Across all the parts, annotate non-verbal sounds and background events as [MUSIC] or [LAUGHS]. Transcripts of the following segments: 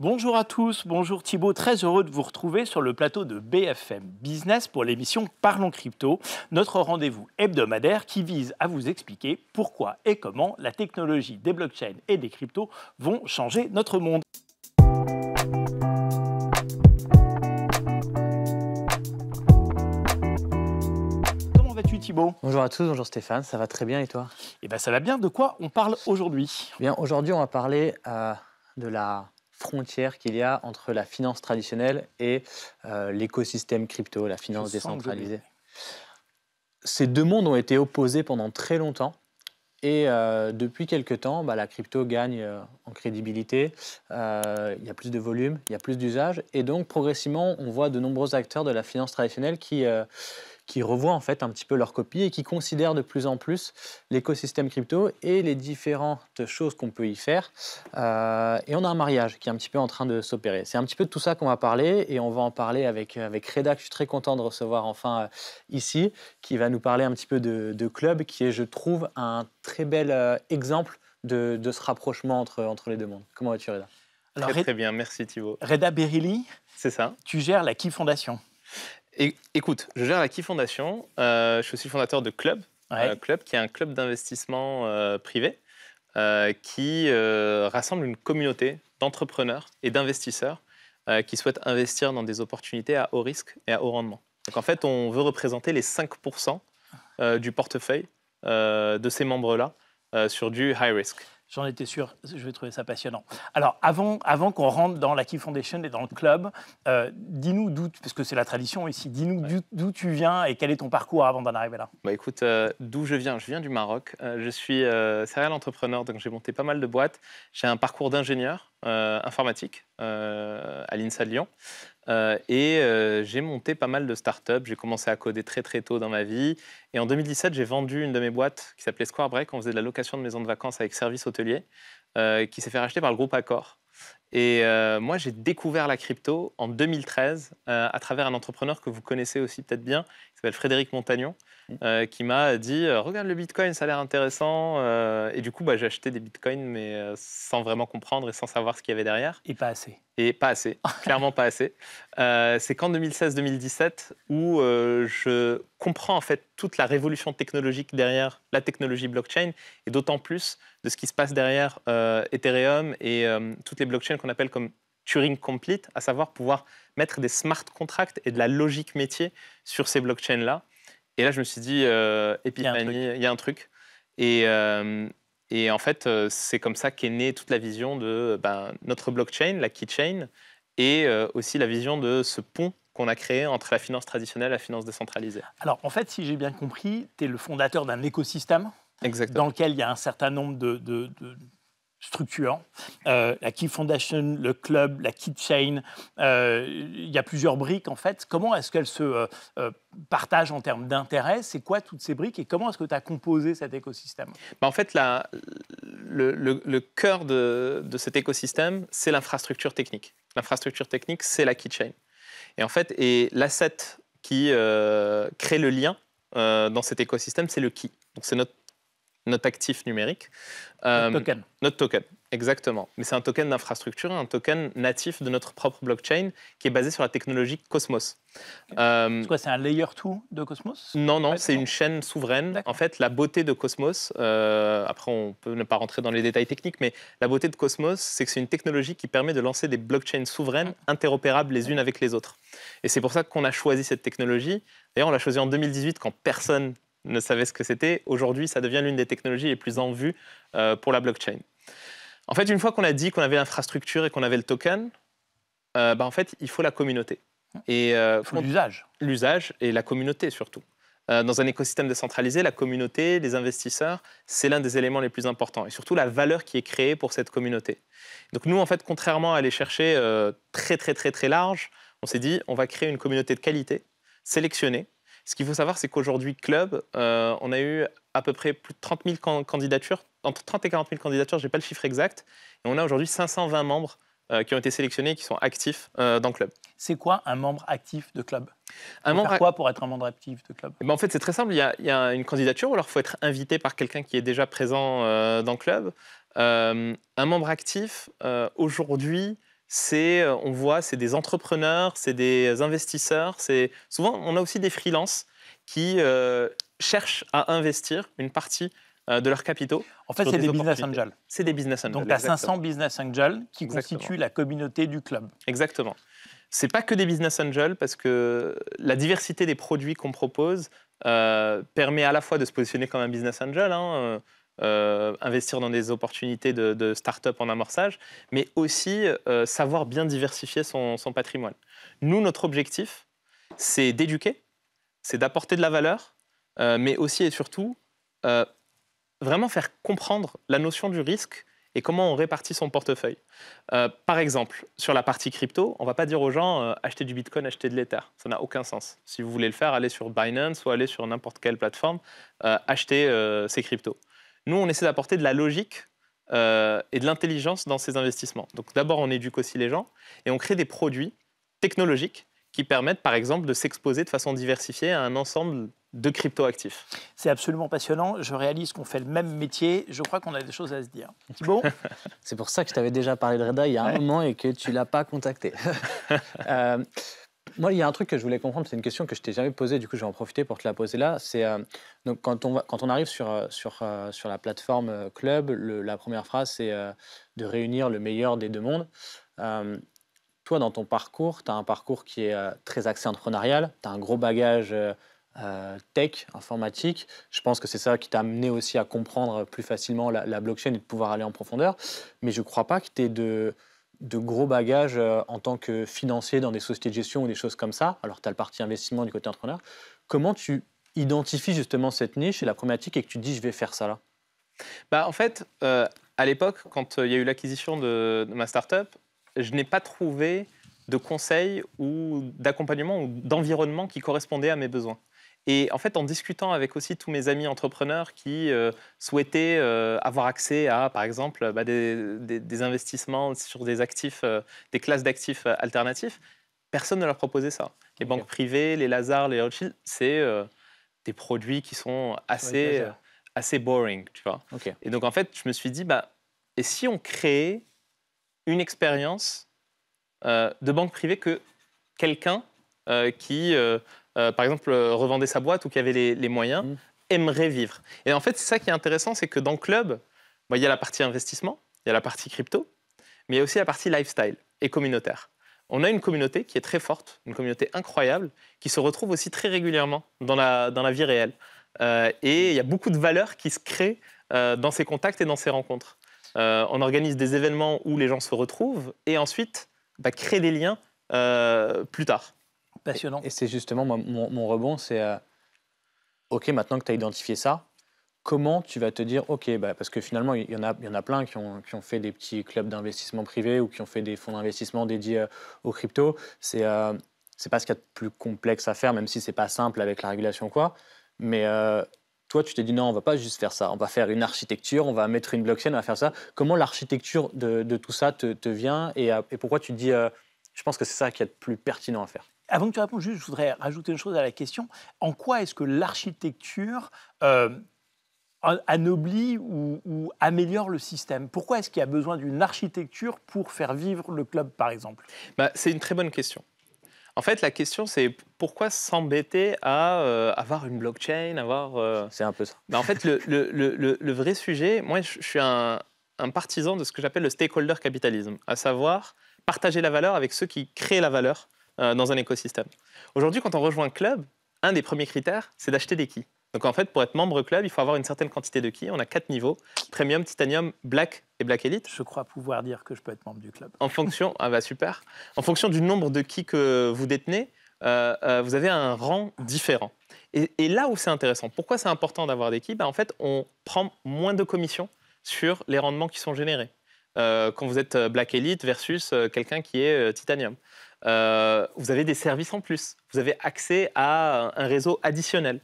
Bonjour à tous, bonjour Thibault, très heureux de vous retrouver sur le plateau de BFM Business pour l'émission Parlons Crypto, notre rendez-vous hebdomadaire qui vise à vous expliquer pourquoi et comment la technologie des blockchains et des cryptos vont changer notre monde. Comment vas-tu Thibault Bonjour à tous, bonjour Stéphane, ça va très bien et toi Eh bien ça va bien, de quoi on parle aujourd'hui eh Bien aujourd'hui on va parler euh, de la frontière qu'il y a entre la finance traditionnelle et euh, l'écosystème crypto, la finance décentralisée. Ces deux mondes ont été opposés pendant très longtemps. Et euh, depuis quelques temps, bah, la crypto gagne euh, en crédibilité, il y a plus de volume, il y a plus d'usage. Et donc progressivement, on voit de nombreux acteurs de la finance traditionnelle qui, qui revoient en fait un petit peu leur copie et qui considèrent de plus en plus l'écosystème crypto et les différentes choses qu'on peut y faire. Euh, et on a un mariage qui est un petit peu en train de s'opérer. C'est un petit peu de tout ça qu'on va parler et on va en parler avec, avec Reda, que je suis très content de recevoir enfin euh, ici, qui va nous parler un petit peu de, Club, qui est, je trouve, un très bel euh, exemple de, de, ce rapprochement entre, entre les deux mondes. Comment vas-tu, Reda Alors, très, bien, merci Thibault. Reda Berili, c'est ça. Tu gères la Key Foundation écoute, je gère la Key Foundation. Euh, je suis le fondateur de Club, euh, Club qui est un club d'investissement euh, privé qui rassemble une communauté d'entrepreneurs et d'investisseurs qui souhaitent investir dans des opportunités à haut risque et à haut rendement. Donc en fait, on veut représenter les 5% du portefeuille de ces membres-là sur du high risk. J'en étais sûr, je vais trouver ça passionnant. Alors, avant, avant qu'on rentre dans la Key Foundation et dans le club, euh, dis-nous d'où, parce que c'est la tradition ici, dis-nous d'où tu viens et quel est ton parcours avant d'en arriver là Bah écoute, euh, d'où je viens Je viens du Maroc. Euh, je suis serial entrepreneur, donc j'ai monté pas mal de boîtes. J'ai un parcours d'ingénieur informatique à l'INSA de Lyon. Euh, et euh, j'ai monté pas mal de startups. J'ai commencé à coder très très tôt dans ma vie. Et en 2017, j'ai vendu une de mes boîtes qui s'appelait Square Break. On faisait de la location de maisons de vacances avec service hôtelier, euh, qui s'est fait racheter par le groupe Accor. Et euh, moi, j'ai découvert la crypto en 2013 euh, à travers un entrepreneur que vous connaissez aussi peut-être bien, qui s'appelle Frédéric Montagnon, mm. euh, qui m'a dit Regarde le bitcoin, ça a l'air intéressant. et du coup, bah, j'ai acheté des bitcoins, mais sans vraiment comprendre et sans savoir ce qu'il y avait derrière. Et pas assez. Et pas assez, [LAUGHS] clairement pas assez. C'est qu'en 2016-2017 où je comprends en fait toute la révolution technologique derrière la technologie blockchain et d'autant plus de ce qui se passe derrière Ethereum et toutes les blockchains qu'on appelle comme Turing Complete, à savoir pouvoir mettre des smart contracts et de la logique métier sur ces blockchains-là. Et là, je me suis dit, euh, épiphanie, il y a un truc. Et, euh, en fait, euh, c'est comme ça qu'est née toute la vision de ben, notre blockchain, la keychain, et euh, aussi la vision de ce pont qu'on a créé entre la finance traditionnelle et la finance décentralisée. Alors, en fait, si j'ai bien compris, tu es le fondateur d'un écosystème dans lequel il y a un certain nombre de structurant, euh, la Key Foundation, le club, la Key euh, il y a plusieurs briques en fait. Comment est-ce qu'elles se euh, partagent en termes d'intérêt C'est quoi toutes ces briques et comment est-ce que tu as composé cet écosystème bah, En fait, le, cœur de, cet écosystème, c'est l'infrastructure technique. L'infrastructure technique, c'est la Key Et en fait, et l'asset qui crée le lien dans cet écosystème, c'est le key. Donc c'est notre notre actif numérique. Notre euh, token. Notre token, exactement. Mais c'est un token d'infrastructure, un token natif de notre propre blockchain qui est basé sur la technologie Cosmos. Euh, c'est quoi, c'est un layer 2 de Cosmos Non, non, c'est une chaîne souveraine. En fait, la beauté de Cosmos, euh, après on peut ne pas rentrer dans les détails techniques, mais la beauté de Cosmos, c'est que c'est une technologie qui permet de lancer des blockchains souveraines interopérables les unes avec les autres. Et c'est pour ça qu'on a choisi cette technologie. D'ailleurs, on l'a choisi en 2018 quand personne ne savait ce que c'était. Aujourd'hui, ça devient l'une des technologies les plus en vue euh, pour la blockchain. En fait, une fois qu'on a dit qu'on avait l'infrastructure et qu'on avait le token, euh, bah, en fait, il faut la communauté. Et euh, faut l'usage. L'usage et la communauté surtout. dans un écosystème décentralisé, la communauté, les investisseurs, c'est l'un des éléments les plus importants. Et surtout la valeur qui est créée pour cette communauté. Donc nous, en fait, contrairement à aller chercher très très très très large, on s'est dit, on va créer une communauté de qualité, sélectionnée, ce qu'il faut savoir, c'est qu'aujourd'hui, club, euh, on a eu à peu près plus de 30 000 candidatures, entre 30 et 40 000 candidatures, je n'ai pas le chiffre exact, et on a aujourd'hui 520 membres euh, qui ont été sélectionnés qui sont actifs euh, dans club. C'est quoi un membre actif de club un membre faire quoi pour être un membre actif de club eh ben, En fait, c'est très simple. Il y, a, une candidature, alors il faut être invité par quelqu'un qui est déjà présent dans le club. un membre actif, aujourd'hui, c'est, euh, on voit, c'est des entrepreneurs, c'est des investisseurs, c'est souvent on a aussi des freelances qui euh, cherchent à investir une partie euh, de leur capitaux. En fait, c'est des, business angels. C'est des business angels. Donc, tu as 500 business angels qui constituent la communauté du club. Exactement. C'est pas que des business angels parce que la diversité des produits qu'on propose permet à la fois de se positionner comme un business angel. Hein, euh, investir dans des opportunités de, start-up en amorçage, mais aussi euh, savoir bien diversifier son, patrimoine. Nous, notre objectif, c'est d'éduquer, c'est d'apporter de la valeur, euh, mais aussi et surtout vraiment faire comprendre la notion du risque et comment on répartit son portefeuille. par exemple, sur la partie crypto, on ne va pas dire aux gens acheter du Bitcoin, acheter de l'Ether. Ça n'a aucun sens. Si vous voulez le faire, allez sur Binance ou allez sur n'importe quelle plateforme, achetez ces cryptos. Nous, on essaie d'apporter de la logique euh, et de l'intelligence dans ces investissements. Donc d'abord, on éduque aussi les gens et on crée des produits technologiques qui permettent, par exemple, de s'exposer de façon diversifiée à un ensemble de crypto-actifs. C'est absolument passionnant. Je réalise qu'on fait le même métier. Je crois qu'on a des choses à se dire. Thibault [LAUGHS] C'est pour ça que je t'avais déjà parlé de Reda il y a un moment et que tu l'as pas contacté. [LAUGHS] Euh, moi, il y a un truc que je voulais comprendre, c'est une question que je t'ai jamais posée, du coup, je vais en profiter pour te la poser là. C'est euh, donc quand on, arrive sur, euh, euh, sur, la plateforme club, la première phrase, c'est de réunir le meilleur des deux mondes. toi, dans ton parcours, tu as un parcours qui est très axé entrepreneurial, tu as un gros bagage tech, informatique. Je pense que c'est ça qui t'a amené aussi à comprendre plus facilement la, la, blockchain et de pouvoir aller en profondeur. Mais je ne crois pas que tu es de de gros bagages euh, en tant que financier dans des sociétés de gestion ou des choses comme ça. Alors, tu as le parti investissement du côté entrepreneur. Comment tu identifies justement cette niche et la problématique et que tu dis je vais faire ça là bah, En fait, euh, à l'époque, quand euh, il y a eu l'acquisition de, ma ma startup, je n'ai pas trouvé de conseils ou d'accompagnement ou d'environnement qui correspondait à mes besoins. Et en fait, en discutant avec aussi tous mes amis entrepreneurs qui euh, souhaitaient euh, avoir accès à, par exemple, bah, des, investissements sur des actifs, euh, des classes d'actifs alternatifs, personne ne leur proposait ça. Les banques privées, les Lazare, les Rothschild, c'est des produits qui sont assez, assez boring, tu vois. Et donc, en fait, je me suis dit, bah, et si on créait une expérience de banque privée que quelqu'un qui euh, par exemple, euh, revendait sa boîte ou qui avait les, moyens, mm. aimerait vivre. Et en fait, c'est ça qui est intéressant, c'est que dans le Club, bah, il y a la partie investissement, il y a la partie crypto, mais il y a aussi la partie lifestyle et communautaire. On a une communauté qui est très forte, une communauté incroyable, qui se retrouve aussi très régulièrement dans la, vie réelle. Euh, et il y a beaucoup de valeurs qui se créent dans ces contacts et dans ces rencontres. on organise des événements où les gens se retrouvent et ensuite bah, créent des liens plus tard. Passionnant. Et, c'est justement mon, rebond, c'est euh, OK, maintenant que tu as identifié ça, comment tu vas te dire OK, bah, parce que finalement, il y, en a, y en a plein qui ont, qui ont fait des petits clubs d'investissement privés ou qui ont fait des fonds d'investissement dédiés euh, aux cryptos. Euh, c'est pas ce qu'il y a de plus complexe à faire, même si c'est pas simple avec la régulation quoi. Mais toi, tu t'es dit non, on va pas juste faire ça, on va faire une architecture, on va mettre une blockchain, on va faire ça. Comment l'architecture de, tout ça te, vient et, pourquoi tu te dis, je pense que c'est ça qui a de plus pertinent à faire avant que tu répondes, juste, je voudrais rajouter une chose à la question. En quoi est-ce que l'architecture euh, anoblit ou, améliore le système Pourquoi est-ce qu'il y a besoin d'une architecture pour faire vivre le club, par exemple bah, C'est une très bonne question. En fait, la question, c'est pourquoi s'embêter à euh, avoir une blockchain, avoir... Euh, c'est un peu ça. Bah, en fait, le, vrai sujet, moi, je suis un partisan de ce que j'appelle le stakeholder capitalisme, à savoir partager la valeur avec ceux qui créent la valeur euh, dans un écosystème. Aujourd'hui, quand on rejoint un club, un des premiers critères, c'est d'acheter des keys. Donc en fait, pour être membre club, il faut avoir une certaine quantité de keys. On a quatre niveaux Premium, Titanium, Black et Black Elite. Je crois pouvoir dire que je peux être membre du club. En fonction, ah bah super. En fonction du nombre de keys que vous détenez, euh, euh, vous avez un rang différent. Et, là où c'est intéressant, pourquoi c'est important d'avoir des keys bah, En fait, on prend moins de commissions sur les rendements qui sont générés quand vous êtes Black Elite versus quelqu'un qui est Titanium. Euh, vous avez des services en plus, vous avez accès à un réseau additionnel.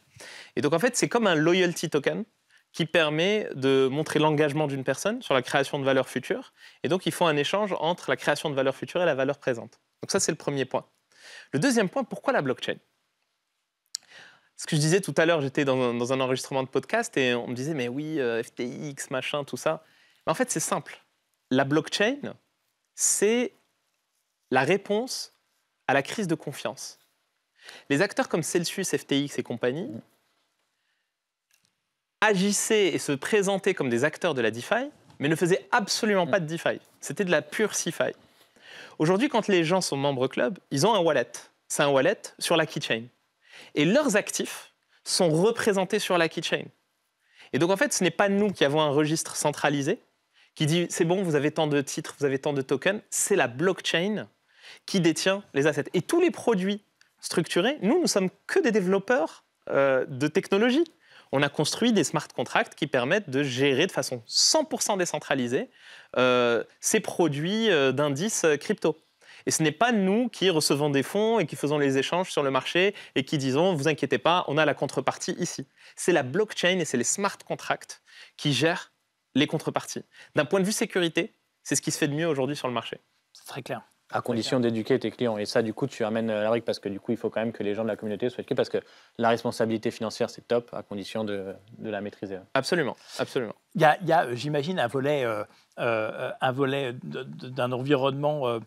Et donc en fait, c'est comme un loyalty token qui permet de montrer l'engagement d'une personne sur la création de valeur future. Et donc, ils font un échange entre la création de valeur future et la valeur présente. Donc ça, c'est le premier point. Le deuxième point, pourquoi la blockchain ce que je disais tout à l'heure, j'étais dans, un enregistrement de podcast et on me disait, mais oui, euh, FTX, machin, tout ça. Mais en fait, c'est simple. La blockchain, c'est la réponse à la crise de confiance. Les acteurs comme Celsius, FTX et compagnie agissaient et se présentaient comme des acteurs de la DeFi, mais ne faisaient absolument pas de DeFi. C'était de la pure CeFi. Aujourd'hui, quand les gens sont membres club, ils ont un wallet. C'est un wallet sur la keychain. Et leurs actifs sont représentés sur la keychain. Et donc, en fait, ce n'est pas nous qui avons un registre centralisé qui dit c'est bon, vous avez tant de titres, vous avez tant de tokens. C'est la blockchain qui détient les assets. Et tous les produits structurés, nous, nous sommes que des développeurs euh, de technologie. On a construit des smart contracts qui permettent de gérer de façon 100% décentralisée euh, ces produits euh, d'indices crypto. Et ce n'est pas nous qui recevons des fonds et qui faisons les échanges sur le marché et qui disons, vous inquiétez pas, on a la contrepartie ici. C'est la blockchain et c'est les smart contracts qui gèrent les contreparties. D'un point de vue sécurité, c'est ce qui se fait de mieux aujourd'hui sur le marché. C'est très clair. À condition d'éduquer tes clients. Et ça, du coup, tu amènes euh, la brique parce que du coup, il faut quand même que les gens de la communauté soient éduqués parce que la responsabilité financière, c'est top, à condition de, la maîtriser. Absolument, absolument. Il y a, euh, j'imagine, un volet, euh, volet d'un environnement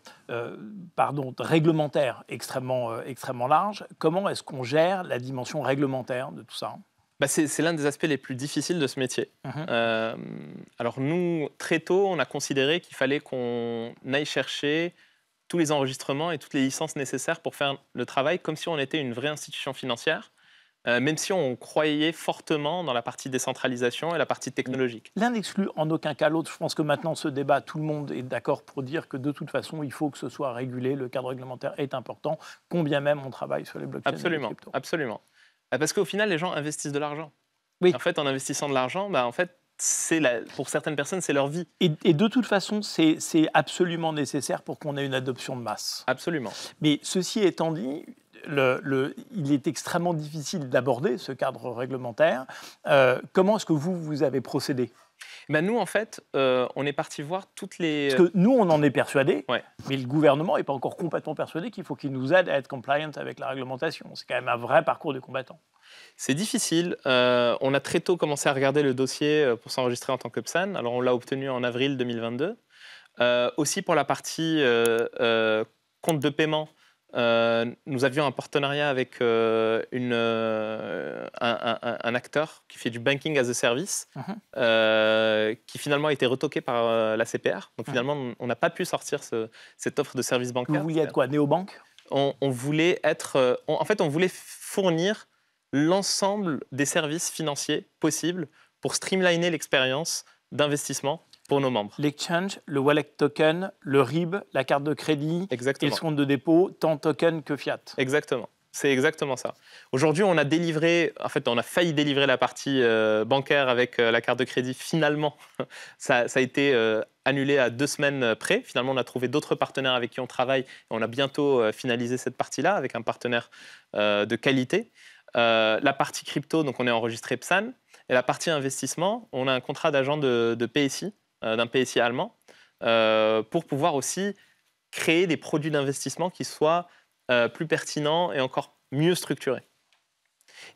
pardon, réglementaire extrêmement, extrêmement large. Comment est-ce qu'on gère la dimension réglementaire de tout ça bah, c'est l'un des aspects les plus difficiles de ce métier. Mhm. alors nous, très tôt, on a considéré qu'il fallait qu'on aille chercher tous les enregistrements et toutes les licences nécessaires pour faire le travail comme si on était une vraie institution financière. Euh, même si on croyait fortement dans la partie décentralisation et la partie technologique. L'un n'exclut en aucun cas l'autre. Je pense que maintenant, ce débat, tout le monde est d'accord pour dire que de toute façon, il faut que ce soit régulé. Le cadre réglementaire est important, combien même on travaille sur les blockchains. Absolument, absolument. Parce qu'au final, les gens investissent de l'argent. Oui. En fait, en investissant de l'argent, bah, en fait, la, pour certaines personnes, c'est leur vie. Et, de toute façon, c'est absolument nécessaire pour qu'on ait une adoption de masse. Absolument. Mais ceci étant dit, il est extrêmement difficile d'aborder ce cadre réglementaire. Euh, comment est-ce que vous, vous avez procédé bah, nous, en fait, euh, on est parti voir toutes les. Parce que nous, on en est persuadé, mais le gouvernement n'est pas encore complètement persuadé qu'il faut qu'il nous aide à être compliant avec la réglementation. C'est quand même un vrai parcours de combattant. C'est difficile. Euh, on a très tôt commencé à regarder le dossier euh, pour s'enregistrer en tant que PSAN. Alors, on l'a obtenu en avril 2022. aussi pour la partie compte de paiement euh, nous avions un partenariat avec euh, une, euh, un, acteur qui fait du banking as a service, mhm. qui finalement a été retoqué par la CPR. Donc mhm. finalement, on n'a pas pu sortir cette offre de service bancaire. Vous vouliez être quoi, néobanque on, on voulait être, en fait, on voulait fournir l'ensemble des services financiers possibles pour streamliner l'expérience d'investissement pour nos membres. L'exchange, le wallet token, le RIB, la carte de crédit exactement. et le compte de dépôt, tant token que fiat. Exactement. C'est exactement ça. Aujourd'hui, on a délivré, en fait, on a failli délivrer la partie euh, bancaire avec euh, la carte de crédit. Finalement, [LAUGHS] ça, a été euh, annulé à deux semaines près. Finalement, on a trouvé d'autres partenaires avec qui on travaille. Et on a bientôt finalisé cette partie-là avec un partenaire de qualité. la partie crypto, donc on est enregistré PSAN. Et la partie investissement, on a un contrat d'agent de, de PSI euh, d'un PSI allemand, euh, pour pouvoir aussi créer des produits d'investissement qui soient euh, plus pertinents et encore mieux structurés.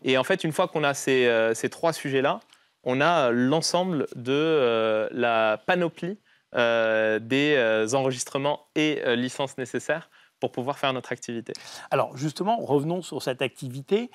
Et en fait, une fois qu'on a ces, ces trois sujets-là, on a l'ensemble de la panoplie des enregistrements et licences nécessaires pour pouvoir faire notre activité. Alors justement, revenons sur cette activité.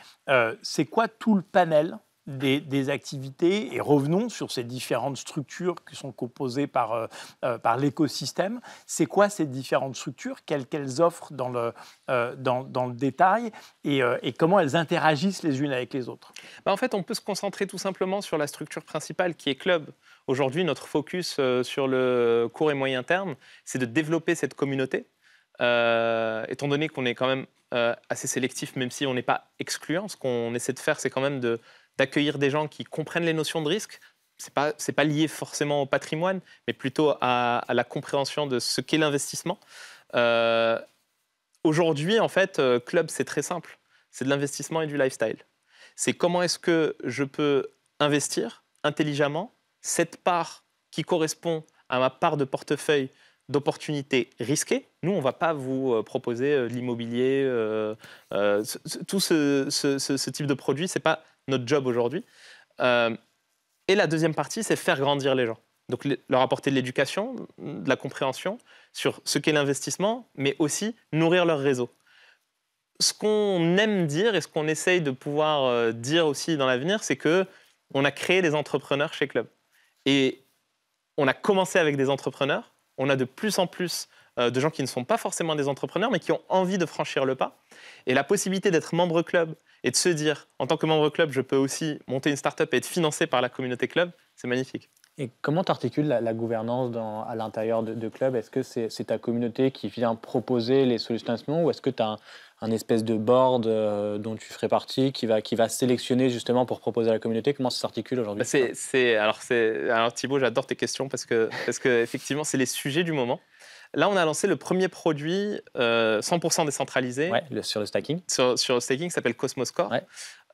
c'est quoi tout le panel des, activités et revenons sur ces différentes structures qui sont composées par, euh, euh, par l'écosystème. C'est quoi ces différentes structures Quelles qu'elles offrent dans le, euh, dans, dans, le détail et, comment elles interagissent les unes avec les autres bah En fait, on peut se concentrer tout simplement sur la structure principale qui est club. Aujourd'hui, notre focus sur le court et moyen terme, c'est de développer cette communauté. étant donné qu'on est quand même assez sélectif, même si on n'est pas excluant. Ce qu'on essaie de faire, c'est quand même de d'accueillir des gens qui comprennent les notions de risque. Ce n'est pas, pas, lié forcément au patrimoine, mais plutôt à, la compréhension de ce qu'est l'investissement. Euh, aujourd'hui, en fait, euh, club, c'est très simple. C'est de l'investissement et du lifestyle. C'est comment est-ce que je peux investir intelligemment cette part qui correspond à ma part de portefeuille d'opportunités risquées. Nous, on ne va pas vous euh, proposer l'immobilier, tout ce, ce, type de produit. Ce n'est pas notre job aujourd'hui. Euh, et la deuxième partie, c'est faire grandir les gens. Donc leur apporter de l'éducation, de la compréhension sur ce qu'est l'investissement, mais aussi nourrir leur réseau. Ce qu'on aime dire et ce qu'on essaye de pouvoir euh, dire aussi dans l'avenir, c'est que on a créé des entrepreneurs chez Club. Et on a commencé avec des entrepreneurs. On a de plus en plus euh, de gens qui ne sont pas forcément des entrepreneurs, mais qui ont envie de franchir le pas. Et la possibilité d'être membre club, et de se dire, en tant que membre club, je peux aussi monter une start-up et être financé par la communauté club, c'est magnifique. Et comment tu articules la, gouvernance à l'intérieur de, club Est-ce que c'est ta communauté qui vient proposer les solutions ou est-ce que tu as un, espèce de board euh, dont tu ferais partie qui va, qui va sélectionner justement pour proposer à la communauté Comment ça s'articule aujourd'hui C'est alors, alors Thibaut, j'adore tes questions parce que, parce que effectivement, c'est les sujets du moment. Là, on a lancé le premier produit 100% euh, décentralisé. sur le staking. Sur, le staking, qui s'appelle Cosmoscore.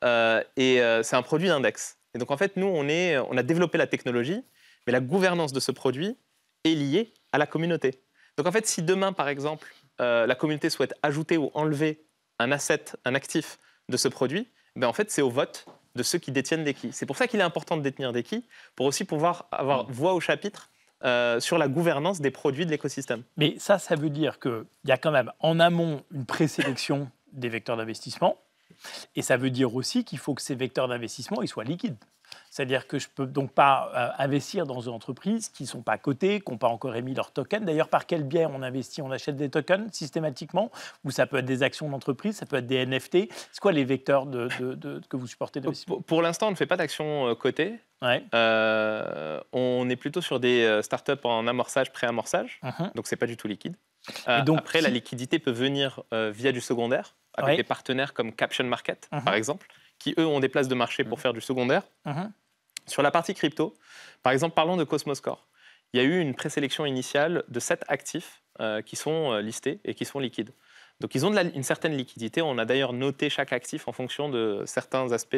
Euh, et euh, c'est un produit d'index. Et donc, en fait, nous, on, on a développé la technologie, mais la gouvernance de ce produit est liée à la communauté. Donc, en fait, si demain, par exemple, la communauté souhaite ajouter ou enlever un asset, un actif de ce produit, ben, en fait, c'est au vote de ceux qui détiennent des keys. C'est pour ça qu'il est important de détenir des keys, pour aussi pouvoir avoir mm. voix au chapitre euh, sur la gouvernance des produits de l'écosystème. Mais ça, ça veut dire qu'il y a quand même en amont une présélection des vecteurs d'investissement. Et ça veut dire aussi qu'il faut que ces vecteurs d'investissement soient liquides. C'est-à-dire que je ne peux donc pas euh, investir dans des entreprises qui ne sont pas cotées, qui n'ont pas encore émis leurs tokens. D'ailleurs, par quel biais on investit On achète des tokens systématiquement Ou ça peut être des actions d'entreprise, ça peut être des NFT C'est quoi les vecteurs que vous supportez Pour, pour l'instant, on ne fait pas d'actions euh, cotées. Euh, on est plutôt sur des startups en amorçage, pré-amorçage. Uh-huh. Donc, ce n'est pas du tout liquide. donc, après, la liquidité peut venir via du secondaire, avec des partenaires comme Caption Market, uh-huh. par exemple, qui, eux, ont des places de marché pour mm. faire du secondaire. Uh-huh. Sur la partie crypto, par exemple, parlons de cosmos Cosmoscore. Il y a eu une présélection initiale de sept actifs euh, qui sont euh, listés et qui sont liquides. Donc ils ont une certaine liquidité. On a d'ailleurs noté chaque actif en fonction de certains aspects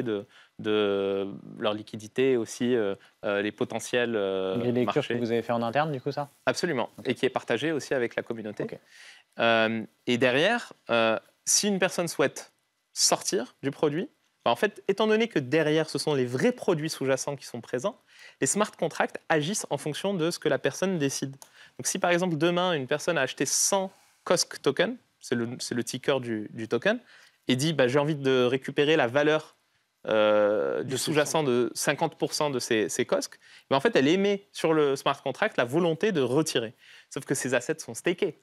de, leur liquidité, et aussi euh, les potentiels euh, les lectures que vous avez fait en interne, du coup, ça Absolument, et qui est partagé aussi avec la communauté. et derrière, si une personne souhaite sortir du produit, bah, en fait, étant donné que derrière, ce sont les vrais produits sous-jacents qui sont présents, les smart contracts agissent en fonction de ce que la personne décide. Donc si par exemple demain, une personne a acheté 100 COSC tokens, c'est le, ticker du, token, et dit bah, j'ai envie de récupérer la valeur euh, du sous-jacent de 50% de ces, ces COSC, en fait, elle émet sur le smart contract la volonté de retirer. Sauf que ces assets sont stakés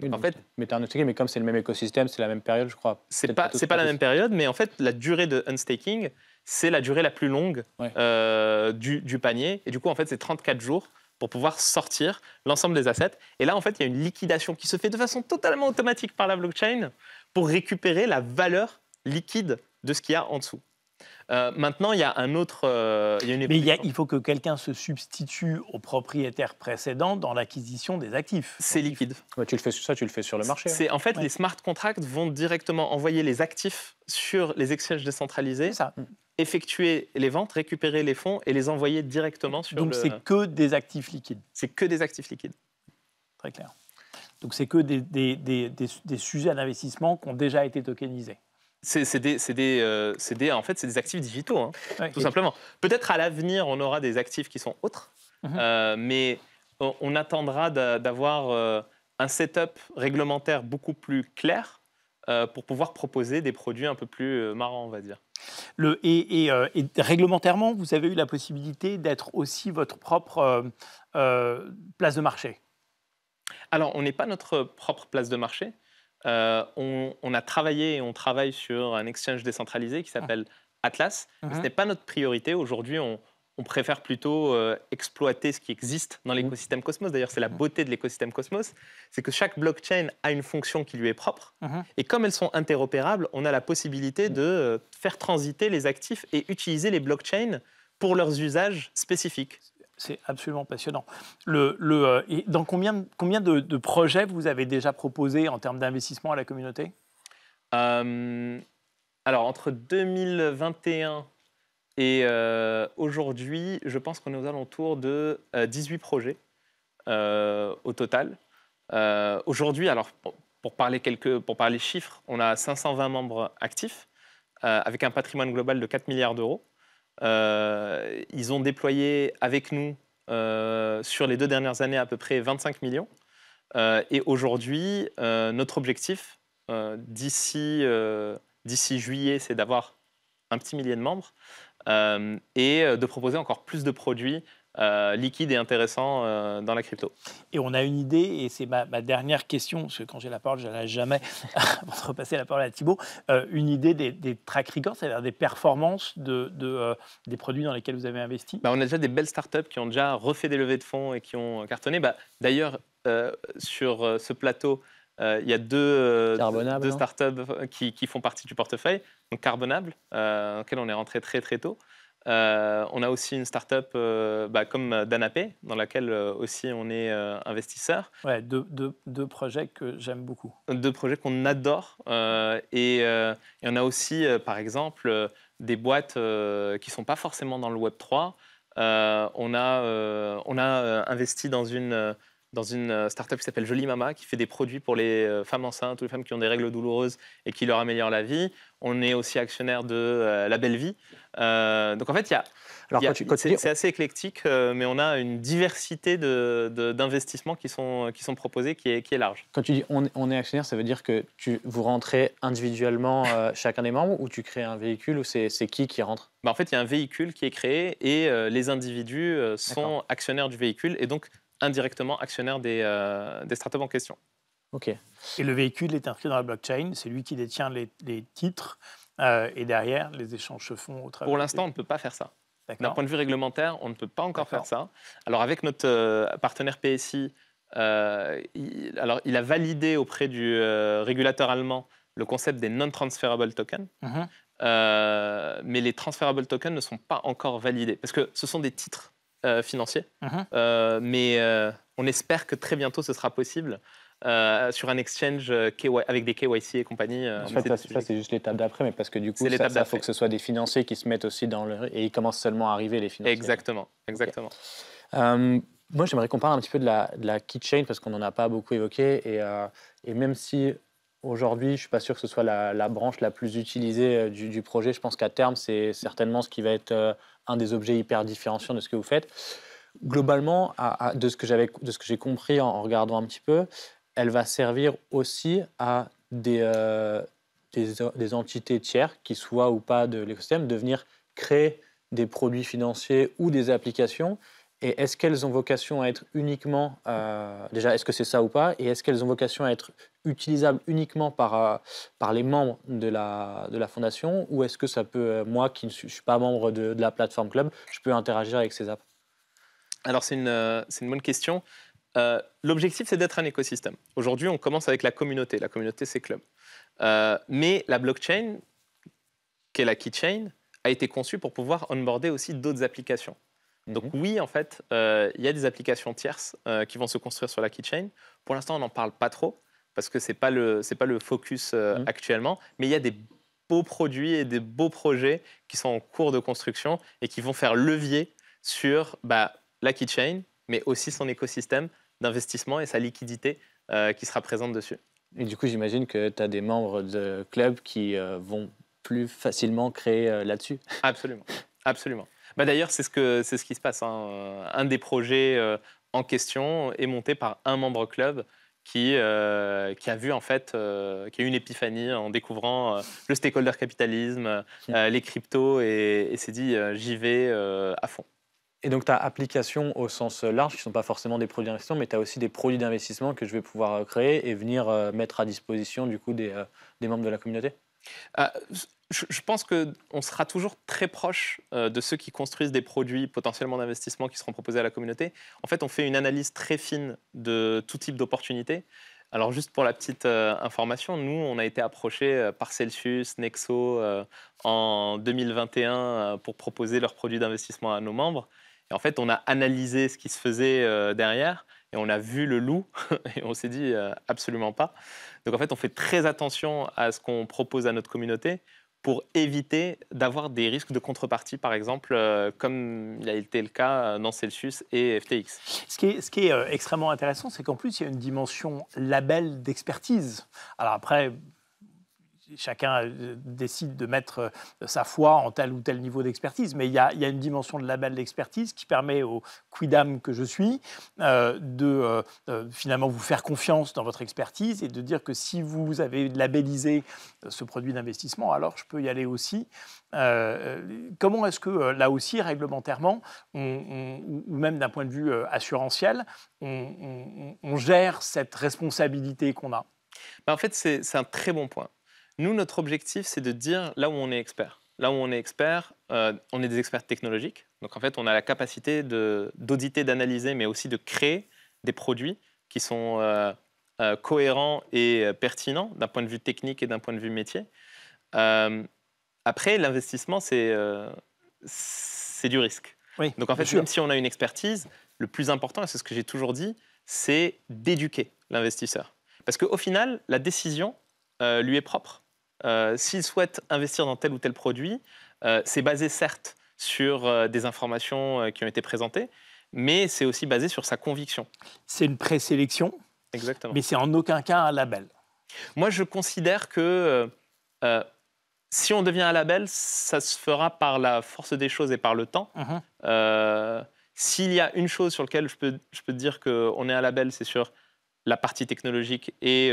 mais comme c'est le même écosystème, c'est la même période, je crois. C'est pas, pas, la même période, mais en fait, la durée de unstaking, c'est la durée la plus longue euh, du, du, panier. Et du coup, en fait, c'est 34 jours pour pouvoir sortir l'ensemble des assets. Et là, en fait, il y a une liquidation qui se fait de façon totalement automatique par la blockchain pour récupérer la valeur liquide de ce qu'il y a en dessous. Euh, maintenant, il y a un autre. Euh, il Mais il, faut que quelqu'un se substitue au propriétaire précédent dans l'acquisition des actifs. C'est liquide. tu le fais sur ça, tu le fais sur le marché. Hein. C'est en fait les smart contracts vont directement envoyer les actifs sur les exchanges décentralisés. Ça. Mm. Effectuer les ventes, récupérer les fonds et les envoyer directement sur Donc, c'est que des actifs liquides. C'est que des actifs liquides. Très clair. Donc c'est que des, des sujets d'investissement qui ont déjà été tokenisés. C'est des, des, euh, des, en fait, des actifs digitaux, hein, tout simplement. Peut-être à l'avenir, on aura des actifs qui sont autres, mhm. euh, mais on, attendra d'avoir euh, un setup réglementaire beaucoup plus clair pour pouvoir proposer des produits un peu plus marrants, on va dire. et, réglementairement, vous avez eu la possibilité d'être aussi votre propre place de marché Alors, on n'est pas notre propre place de marché. Euh, on, a travaillé et on travaille sur un exchange décentralisé qui ah. s'appelle Atlas. ce uh-huh. n'est pas notre priorité. Aujourd'hui, on, préfère plutôt euh, exploiter ce qui existe dans mmh. l'écosystème Cosmos. D'ailleurs, c'est la mmh. beauté de l'écosystème Cosmos, c'est que chaque blockchain a une fonction qui lui est propre. Uh-huh. Et comme elles sont interopérables, on a la possibilité mmh. de euh, faire transiter les actifs et utiliser les blockchains pour leurs usages spécifiques c'est absolument passionnant. Euh, dans combien, de, projets vous avez déjà proposé en termes d'investissement à la communauté euh, Alors, entre 2021 et euh, aujourd'hui, je pense qu'on est aux alentours de 18 projets au total. aujourd'hui, alors, pour parler chiffres, on a 520 membres actifs avec un patrimoine global de 4 milliards d'euros. Euh, ils ont déployé avec nous euh, sur les deux dernières années à peu près 25 millions. Euh, et aujourd'hui, notre objectif d'ici d'ici juillet, c'est d'avoir un petit millier de membres et de proposer encore plus de produits euh, liquide et intéressant euh, dans la crypto. Et on a une idée, et c'est ma, dernière question, parce que quand j'ai la parole, je n'en jamais, [LAUGHS] repasser la parole à Thibault, euh, une idée des, track records, c'est-à-dire des performances de, des produits dans lesquels vous avez investi bah, On a déjà des belles startups qui ont déjà refait des levées de fonds et qui ont cartonné. Bah, d'ailleurs, sur ce plateau, il y a deux, startups qui, qui, font partie du portefeuille. Donc Carbonable, lequel on est rentré très très tôt, euh, on a aussi une start-up euh, bah, comme euh, Danapé, dans laquelle aussi on est investisseur. Ouais, deux, projets que j'aime beaucoup. Deux projets qu'on adore. Et, on a aussi, par exemple, des boîtes qui ne sont pas forcément dans le Web3. on a, on a investi dans une dans une euh, start-up qui s'appelle Jolie Mama, qui fait des produits pour les euh, femmes enceintes ou les femmes qui ont des règles douloureuses et qui leur améliorent la vie. On est aussi actionnaire de euh, La Belle Vie. donc en fait, il y a. Alors, c'est, assez éclectique, mais on a une diversité de, d'investissements qui sont, qui sont proposés qui est, qui est large. Quand tu dis on, on, est actionnaire, ça veut dire que tu, vous rentrez individuellement chacun des membres ou tu crées un véhicule ou c'est, qui qui rentre bah, En fait, il y a un véhicule qui est créé et les individus sont actionnaires du véhicule et donc indirectement actionnaire des, euh, des startups en question. Ok. Et le véhicule est inscrit dans la blockchain, c'est lui qui détient les, titres, euh, et derrière, les échanges se font au travers. Pour l'instant, on ne peut pas faire ça. D'un point de vue réglementaire, on ne peut pas encore faire ça. Alors avec notre euh, partenaire PSI, il, alors, il a validé auprès du régulateur allemand le concept des non-transferable tokens, mhm. mais les transferable tokens ne sont pas encore validés parce que ce sont des titres. Euh, financier. Mhm. Euh, mais euh, on espère que très bientôt ce sera possible. sur un exchange avec des KYC et compagnie. en fait, ça, c'est juste l'étape d'après, mais parce que du coup, il faut que ce soit des financiers qui se mettent aussi dans le... Et ils commencent seulement à arriver, les financiers. Exactement, exactement. moi, j'aimerais qu'on parle un petit peu de la, keychain, parce qu'on n'en a pas beaucoup évoqué. Et, et même si Aujourd'hui, je ne suis pas sûr que ce soit la, branche la plus utilisée euh, du, projet. Je pense qu'à terme, c'est certainement ce qui va être euh, un des objets hyper différenciants de ce que vous faites. Globalement, de ce que j'ai compris en, regardant un petit peu, elle va servir aussi à euh, des, des, entités tiers, qui soient ou pas de l'écosystème, de venir créer des produits financiers ou des applications et est-ce qu'elles ont vocation à être uniquement, euh, déjà, est-ce que c'est ça ou pas Et est-ce qu'elles ont vocation à être utilisables uniquement par, euh, par les membres de la, de la fondation Ou est-ce que ça peut, euh, moi qui ne suis, pas membre de, la plateforme club, je peux interagir avec ces apps Alors c'est une, une, bonne question. L'objectif, c'est d'être un écosystème. Aujourd'hui, on commence avec la communauté. La communauté, c'est club. mais la blockchain, qui est la keychain, a été conçue pour pouvoir onboarder aussi d'autres applications. Donc mhm. oui, en fait, euh, il y a des applications tierces euh, qui vont se construire sur la keychain. Pour l'instant, on n'en parle pas trop parce que ce n'est pas, le, focus euh, mhm. actuellement, mais il y a des beaux produits et des beaux projets qui sont en cours de construction et qui vont faire levier sur bah, la keychain, mais aussi son écosystème d'investissement et sa liquidité qui sera présente dessus. Et du coup, j'imagine que tu as des membres de clubs qui vont plus facilement créer là-dessus. Absolument, absolument. Bah D'ailleurs, c'est ce, ce qui se passe. Hein. Un des projets euh, en question est monté par un membre club qui, euh, qui a vu en fait, euh, qui a eu une épiphanie en découvrant le stakeholder capitalisme, les cryptos et, s'est dit j'y vais à fond. Et donc, tu as application au sens large, qui ne sont pas forcément des produits d'investissement, mais tu as aussi des produits d'investissement que je vais pouvoir créer et venir mettre à disposition du coup des membres de la communauté euh, je pense qu'on sera toujours très proche euh, de ceux qui construisent des produits potentiellement d'investissement qui seront proposés à la communauté. En fait, on fait une analyse très fine de tout type d'opportunités. Alors juste pour la petite euh, information, nous, on a été approchés par Celsius, Nexo en 2021 pour proposer leurs produits d'investissement à nos membres. Et en fait, on a analysé ce qui se faisait derrière et on a vu le loup [LAUGHS] et on s'est dit euh, absolument pas. Donc en fait, on fait très attention à ce qu'on propose à notre communauté pour éviter d'avoir des risques de contrepartie, par exemple, euh, comme il a été le cas dans Celsius et FTX. Ce qui est, euh, extrêmement intéressant, c'est qu'en plus, il y a une dimension label d'expertise. Alors après, chacun euh, décide de mettre euh, sa foi en tel ou tel niveau d'expertise, mais il y, a, une dimension de label d'expertise qui permet au quidam que je suis euh, de finalement vous faire confiance dans votre expertise et de dire que si vous avez labellisé ce produit d'investissement, alors je peux y aller aussi. comment est-ce que là aussi, réglementairement, ou même d'un point de vue assurantiel, on gère cette responsabilité qu'on a bah, en fait, c'est un très bon point. Nous, notre objectif, c'est de dire là où on est expert. Là où on est expert, euh, on est des experts technologiques. Donc en fait, on a la capacité d'auditer, d'analyser, mais aussi de créer des produits qui sont euh, euh, cohérents et pertinents d'un point de vue technique et d'un point de vue métier. après, l'investissement, c'est du risque. Donc en fait, même si on a une expertise, le plus important, et c'est ce que j'ai toujours dit, c'est d'éduquer l'investisseur. Parce qu'au final, la décision lui est propre. Euh, s'il souhaite investir dans tel ou tel produit, euh, c'est basé certes sur euh, des informations qui ont été présentées, mais c'est aussi basé sur sa conviction. C'est une présélection. Exactement. Mais c'est en aucun cas un label. Moi, je considère que si on devient un label, ça se fera par la force des choses et par le temps. S'il y a une chose sur laquelle je peux, dire qu'on est un label, c'est sur la partie technologique et,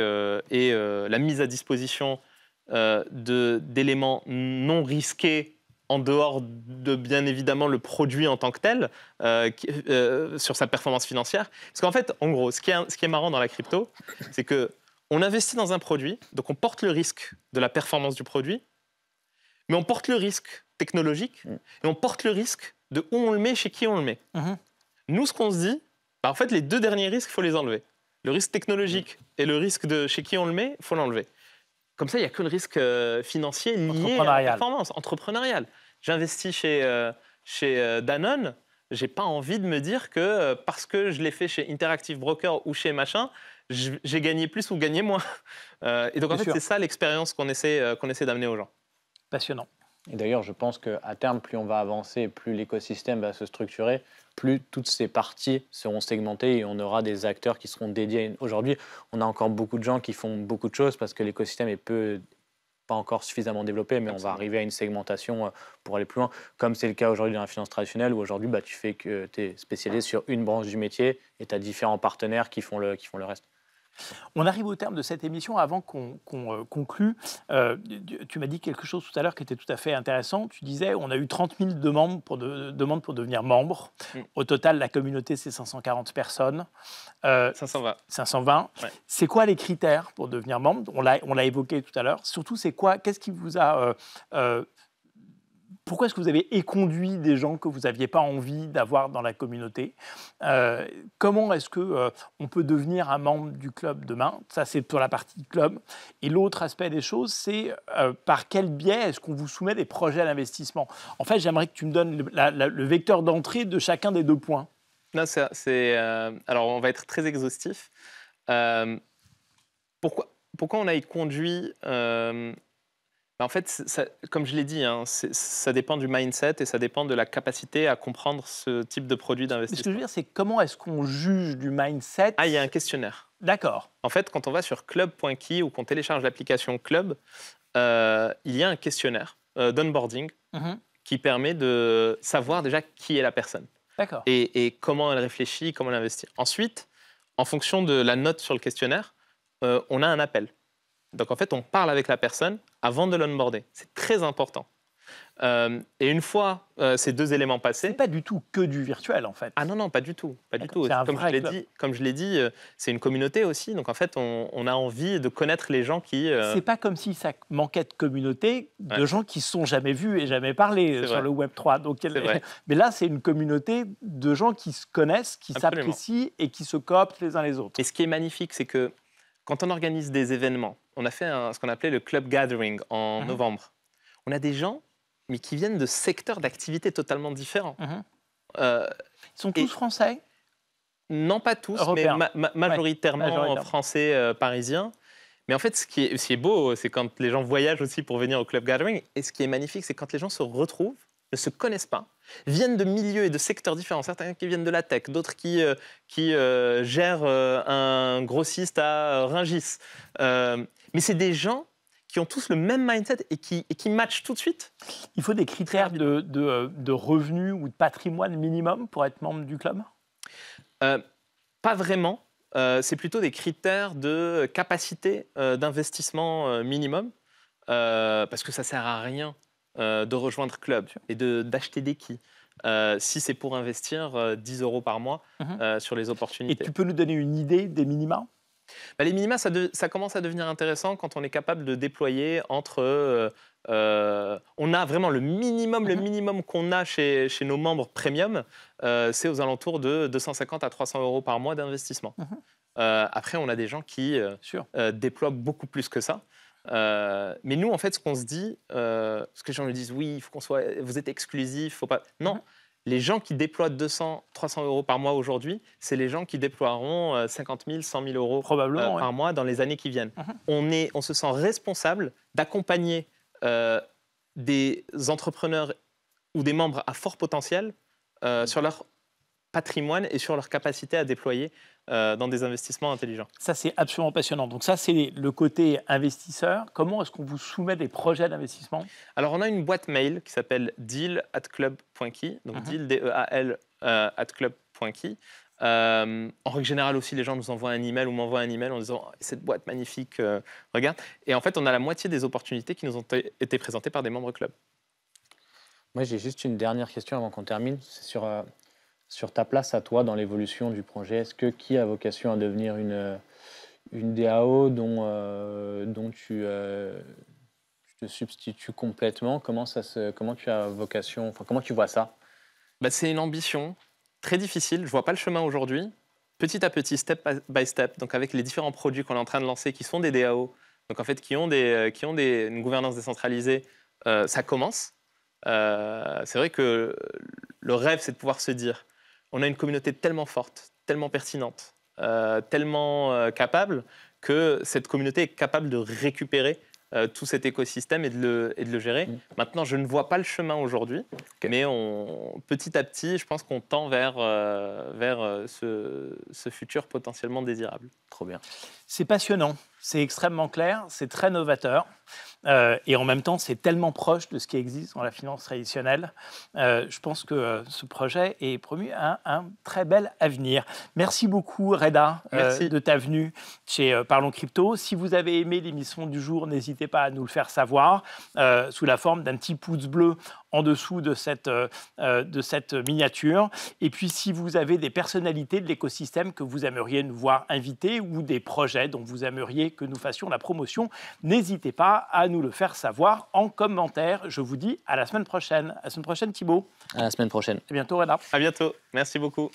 et la mise à disposition euh, d'éléments non risqués en dehors de bien évidemment le produit en tant que tel euh, euh, sur sa performance financière. Parce qu'en fait, en gros, ce qui est, ce qui est marrant dans la crypto, c'est que on investit dans un produit, donc on porte le risque de la performance du produit, mais on porte le risque technologique mm. et on porte le risque de où on le met, chez qui on le met. Mm-hmm. Nous, ce qu'on se dit, bah, en fait, les deux derniers risques, il faut les enlever. Le risque technologique mm. et le risque de chez qui on le met, il faut l'enlever. Comme ça, il n'y a que le risque euh, financier lié à la performance entrepreneuriale. J'investis chez, euh, chez euh, Danone, j'ai pas envie de me dire que parce que je l'ai fait chez Interactive Broker ou chez machin, j'ai gagné plus ou gagné moins. [LAUGHS] et donc en fait, c'est ça l'expérience qu'on essaie, qu'on essaie d'amener aux gens. Passionnant. Et d'ailleurs, je pense qu'à terme, plus on va avancer, plus l'écosystème va se structurer plus toutes ces parties seront segmentées et on aura des acteurs qui seront dédiés. Aujourd'hui, on a encore beaucoup de gens qui font beaucoup de choses parce que l'écosystème est peu pas encore suffisamment développé, mais on va arriver à une segmentation euh, pour aller plus loin, comme c'est le cas aujourd'hui dans la finance traditionnelle, où aujourd'hui bah, tu fais que euh, tu es spécialisé sur une branche du métier et tu as différents partenaires qui font le, qui font le reste. On arrive au terme de cette émission. Avant qu'on euh, conclue, euh, tu m'as dit quelque chose tout à l'heure qui était tout à fait intéressant. Tu disais on a eu 30 000 demandes pour, de, demandes pour devenir membre. Mm. Au total, la communauté, c'est 540 personnes. 520. Euh, c'est quoi les critères pour devenir membre On l'a évoqué tout à l'heure. Surtout, c'est quoi Qu'est-ce qui vous a pourquoi est-ce que vous avez éconduit des gens que vous n'aviez pas envie d'avoir dans la communauté euh, Comment est-ce que euh, on peut devenir un membre du club demain Ça, c'est pour la partie club. Et l'autre aspect des choses, c'est euh, par quel biais est-ce qu'on vous soumet des projets à l'investissement En fait, j'aimerais que tu me donnes le, vecteur d'entrée de chacun des deux points. Non, c'est alors on va être très exhaustif. pourquoi pourquoi on a éconduit... Bah, en fait, comme je l'ai dit, hein, ça dépend du mindset et ça dépend de la capacité à comprendre ce type de produit d'investissement. Ce que je veux dire, c'est comment est-ce qu'on juge du mindset Ah, il y a un questionnaire. D'accord. En fait, quand on va sur club.key ou qu'on télécharge l'application Club, euh, il y a un questionnaire euh, d'onboarding mm-hmm. qui permet de savoir déjà qui est la personne. D'accord. Et, comment elle réfléchit, comment elle investit. Ensuite, en fonction de la note sur le questionnaire, euh, on a un appel. Donc en fait, on parle avec la personne avant de l'onboarder. C'est très important. Euh, et une fois euh, ces deux éléments passés, pas du tout que du virtuel en fait. Ah non non, pas du tout, pas du tout. Comme je, dit, comme je l'ai dit, euh, c'est une communauté aussi. Donc en fait, on, a envie de connaître les gens qui. C'est pas comme si ça manquait de communauté, de gens qui se sont jamais vus et jamais parlés sur le Web 3. Donc [LAUGHS] mais là, c'est une communauté de gens qui se connaissent, qui s'apprécient et qui se cooptent les uns les autres. Et ce qui est magnifique, c'est que quand on organise des événements on a fait ce qu'on appelait le club gathering en mhm. novembre. On a des gens, mais qui viennent de secteurs d'activité totalement différents. Mhm. Euh, Ils sont tous français Non, pas tous, mais euh, majoritairement, français, euh, parisiens. Mais en fait, ce qui est, ce qui est beau, c'est quand les gens voyagent aussi pour venir au club gathering. Et ce qui est magnifique, c'est quand les gens se retrouvent ne se connaissent pas, viennent de milieux et de secteurs différents. Certains qui viennent de la tech, d'autres qui, euh, qui euh, gèrent euh, un grossiste à Ringis. mais c'est des gens qui ont tous le même mindset et qui, qui matchent tout de suite. Il faut des critères de, de, de revenus ou de patrimoine minimum pour être membre du club Pas vraiment. c'est plutôt des critères de capacité d'investissement minimum, parce que ça sert à rien euh, de rejoindre club et d'acheter des qui. Euh, si c'est pour investir 10 euh, euros par mois mhm. sur les opportunités. Et tu peux nous donner une idée des minima bah, Les minima, ça, commence à devenir intéressant quand on est capable de déployer entre... on a vraiment le minimum, le mhm. minimum qu'on a chez, chez, nos membres premium, c'est aux alentours de 250 à 300 euros par mois d'investissement. Mhm. après, on a des gens qui déploient beaucoup plus que ça. Euh, mais nous, en fait, ce qu'on se dit, euh, ce que les gens nous disent, oui, il faut qu'on soit, vous êtes exclusif, faut pas. Non, mm-hmm. les gens qui déploient 200, 300 euros par mois aujourd'hui, c'est les gens qui déploieront 50 000, 100 000 euros Probablement, euh, par mois dans les années qui viennent. Mm-hmm. on, est, on se sent responsable d'accompagner des entrepreneurs ou des membres à fort potentiel mm-hmm. sur leur patrimoine et sur leur capacité à déployer euh, dans des investissements intelligents. Ça, c'est absolument passionnant. Donc ça, c'est le côté investisseur. Comment est-ce qu'on vous soumet des projets d'investissement Alors, on a une boîte mail qui s'appelle deal at club.key, donc uh-huh. deal, D-E-A-L, euh, at club.key. Euh, en règle générale aussi, les gens nous envoient un email ou m'envoient un email en disant cette boîte magnifique, regarde. Et en fait, on a la moitié des opportunités qui nous ont été présentées par des membres club. Moi, j'ai juste une dernière question avant qu'on termine. C'est sur sur ta place à toi dans l'évolution du projet Est-ce que qui a vocation à devenir une, une DAO dont, euh, dont euh, tu, te substitues complètement comment, ça se, comment tu as vocation enfin, Comment tu vois ça bah, C'est une ambition très difficile. Je vois pas le chemin aujourd'hui. Petit à petit, step by step, donc avec les différents produits qu'on est en train de lancer qui sont des DAO, donc en fait qui ont, des, euh, qui ont des, une gouvernance décentralisée, ça commence. c'est vrai que le rêve, c'est de pouvoir se dire on a une communauté tellement forte, tellement pertinente, euh, tellement euh, capable, que cette communauté est capable de récupérer euh, tout cet écosystème et de le, et de le gérer. Mm. Maintenant, je ne vois pas le chemin aujourd'hui, mais on, petit à petit, je pense qu'on tend vers, vers ce, ce futur potentiellement désirable. Trop bien. C'est passionnant, c'est extrêmement clair, c'est très novateur. Euh, et en même temps, c'est tellement proche de ce qui existe dans la finance traditionnelle. Euh, je pense que euh, ce projet est promu à un, très bel avenir. Merci beaucoup, Reda, Merci. de ta venue chez Parlons Crypto. Si vous avez aimé l'émission du jour, n'hésitez pas à nous le faire savoir sous la forme d'un petit pouce bleu en dessous de cette, euh, euh, de cette miniature. Et puis si vous avez des personnalités de l'écosystème que vous aimeriez nous voir inviter ou des projets dont vous aimeriez que nous fassions la promotion, n'hésitez pas à nous le faire savoir en commentaire. Je vous dis à la semaine prochaine. À la semaine prochaine Thibault. À la semaine prochaine. À bientôt Reda. À bientôt. Merci beaucoup.